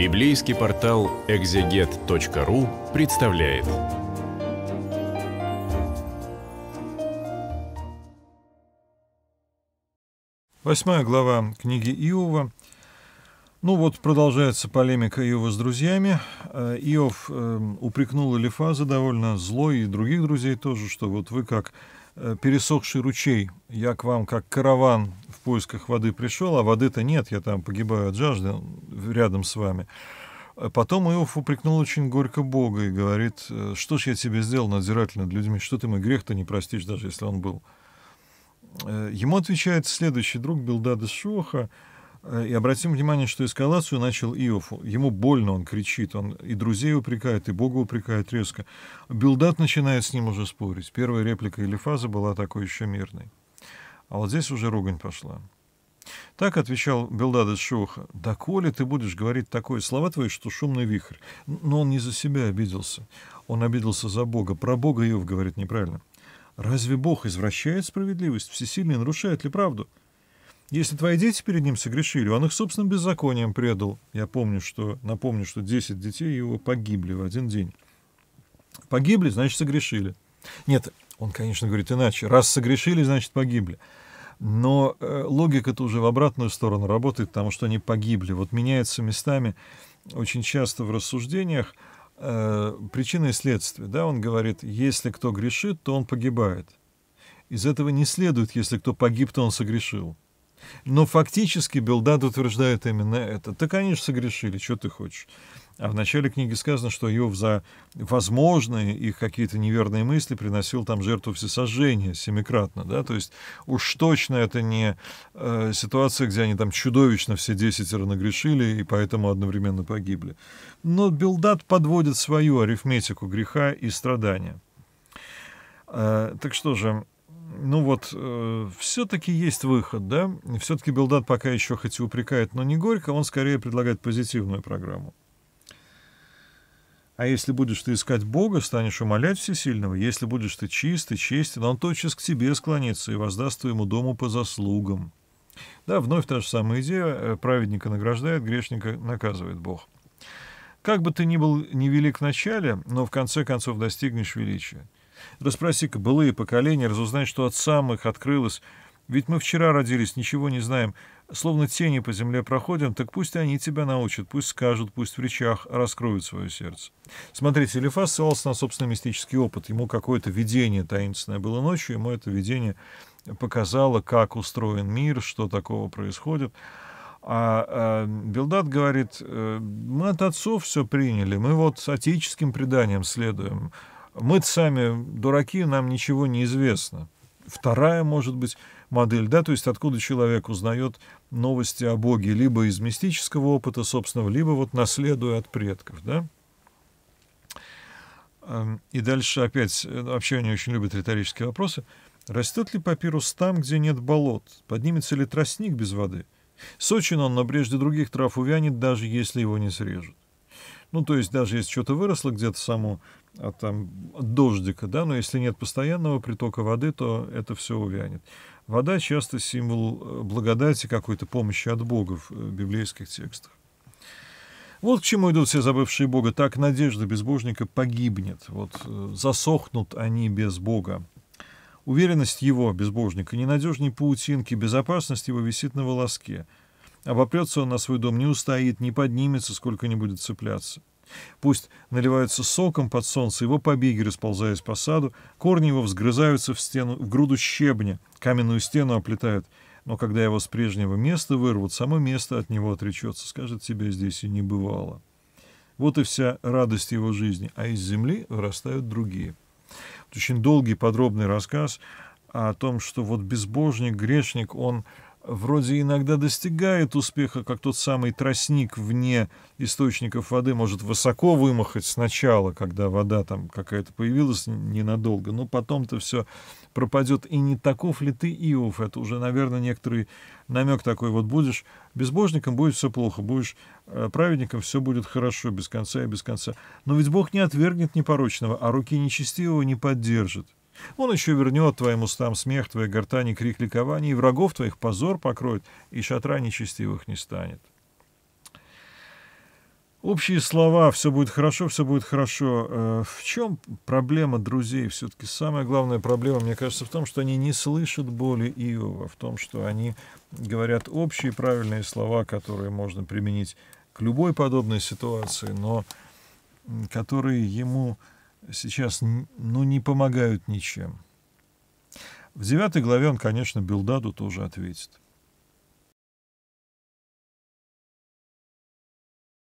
Библейский портал экзегет.ру представляет. Восьмая глава книги Иова. Ну вот продолжается полемика Иова с друзьями. Э, Иов эм, упрекнул Элифаза довольно злой и других друзей тоже, что вот вы как Э, пересохший ручей. Я к вам как караван в поисках воды пришел, а воды-то нет, я там погибаю от жажды рядом с вами. А потом Иов упрекнул очень горько Бога и говорит, э, что ж я тебе сделал, надзиратель над людьми, что ты мой грех-то не простишь, даже если он был. Э, ему отвечает следующий друг Билдада Шоха, Э, и обратим внимание, что эскалацию начал Иов. Ему больно, он кричит, он и друзей упрекает, и Бога упрекает резко. Билдат начинает с ним уже спорить. Первая реплика или фаза была такой еще мирной. А вот здесь уже ругань пошла. Так отвечал Билдад из Шуха. «Да коли ты будешь говорить такое, слова твои, что шумный вихрь». Но он не за себя обиделся. Он обиделся за Бога. Про Бога Иов говорит неправильно. «Разве Бог извращает справедливость? Всесильный нарушает ли правду?» Если твои дети перед ним согрешили, он их собственным беззаконием предал. Я помню, что, напомню, что 10 детей его погибли в один день. Погибли, значит, согрешили. Нет, он, конечно, говорит иначе. Раз согрешили, значит, погибли. Но э, логика-то уже в обратную сторону работает, потому что они погибли. Вот меняется местами очень часто в рассуждениях э, причина и следствие. Да? Он говорит, если кто грешит, то он погибает. Из этого не следует, если кто погиб, то он согрешил. Но фактически Белдад утверждает именно это. Да, конечно, согрешили, что ты хочешь. А в начале книги сказано, что Иов за возможные их какие-то неверные мысли приносил там жертву всесожжения семикратно, да, то есть уж точно это не э, ситуация, где они там чудовищно все десятеро нагрешили и поэтому одновременно погибли. Но Билдат подводит свою арифметику греха и страдания. Э, так что же, ну вот, э, все-таки есть выход, да? Все-таки Белдат пока еще хоть и упрекает, но не горько, он скорее предлагает позитивную программу. А если будешь ты искать Бога, станешь умолять Всесильного, если будешь ты чист и честен, он тотчас к тебе склонится и воздаст твоему дому по заслугам. Да, вновь та же самая идея, э, праведника награждает, грешника наказывает Бог. Как бы ты ни был невелик в начале, но в конце концов достигнешь величия. Расспроси-ка былые поколения, разузнай, что от самых открылось. Ведь мы вчера родились, ничего не знаем. Словно тени по земле проходим, так пусть они тебя научат, пусть скажут, пусть в речах раскроют свое сердце. Смотрите, Элифас ссылался на собственный мистический опыт. Ему какое-то видение таинственное было ночью, ему это видение показало, как устроен мир, что такого происходит. А, а Билдат говорит, «Э, мы от отцов все приняли, мы вот с отеческим преданием следуем мы сами дураки, нам ничего не известно. Вторая, может быть, модель, да, то есть откуда человек узнает новости о Боге, либо из мистического опыта собственного, либо вот наследуя от предков, да. Эм, и дальше опять, э, вообще они очень любят риторические вопросы. Растет ли папирус там, где нет болот? Поднимется ли тростник без воды? Сочин он, но прежде других трав увянет, даже если его не срежут. Ну, то есть даже если что-то выросло где-то само, а там, от дождика, да, но если нет постоянного притока воды, то это все увянет. Вода часто символ э, благодати, какой-то помощи от Бога э, в библейских текстах. Вот к чему идут все забывшие Бога. Так надежда безбожника погибнет. Вот э, засохнут они без Бога. Уверенность его, безбожника, ненадежней паутинки, безопасность его висит на волоске – Обопрется а он на свой дом, не устоит, не поднимется, сколько не будет цепляться. Пусть наливаются соком под солнце, его побеги, расползаясь по саду, корни его взгрызаются в стену, в груду щебня, каменную стену оплетают. Но когда его с прежнего места вырвут, само место от него отречется, скажет себе, здесь и не бывало. Вот и вся радость его жизни, а из земли вырастают другие. Очень долгий подробный рассказ о том, что вот безбожник, грешник, он вроде иногда достигает успеха, как тот самый тростник вне источников воды может высоко вымахать сначала, когда вода там какая-то появилась ненадолго, но потом-то все пропадет. И не таков ли ты, Иов? Это уже, наверное, некоторый намек такой. Вот будешь безбожником, будет все плохо, будешь э, праведником, все будет хорошо, без конца и без конца. Но ведь Бог не отвергнет непорочного, а руки нечестивого не поддержит. Он еще вернет твоим устам смех, твои гортани крик ликования, и врагов твоих позор покроет, и шатра нечестивых не станет. Общие слова «все будет хорошо, все будет хорошо». Э, в чем проблема друзей? Все-таки самая главная проблема, мне кажется, в том, что они не слышат боли Иова, в том, что они говорят общие правильные слова, которые можно применить к любой подобной ситуации, но которые ему сейчас ну, не помогают ничем. В девятой главе он, конечно, Билдаду тоже ответит.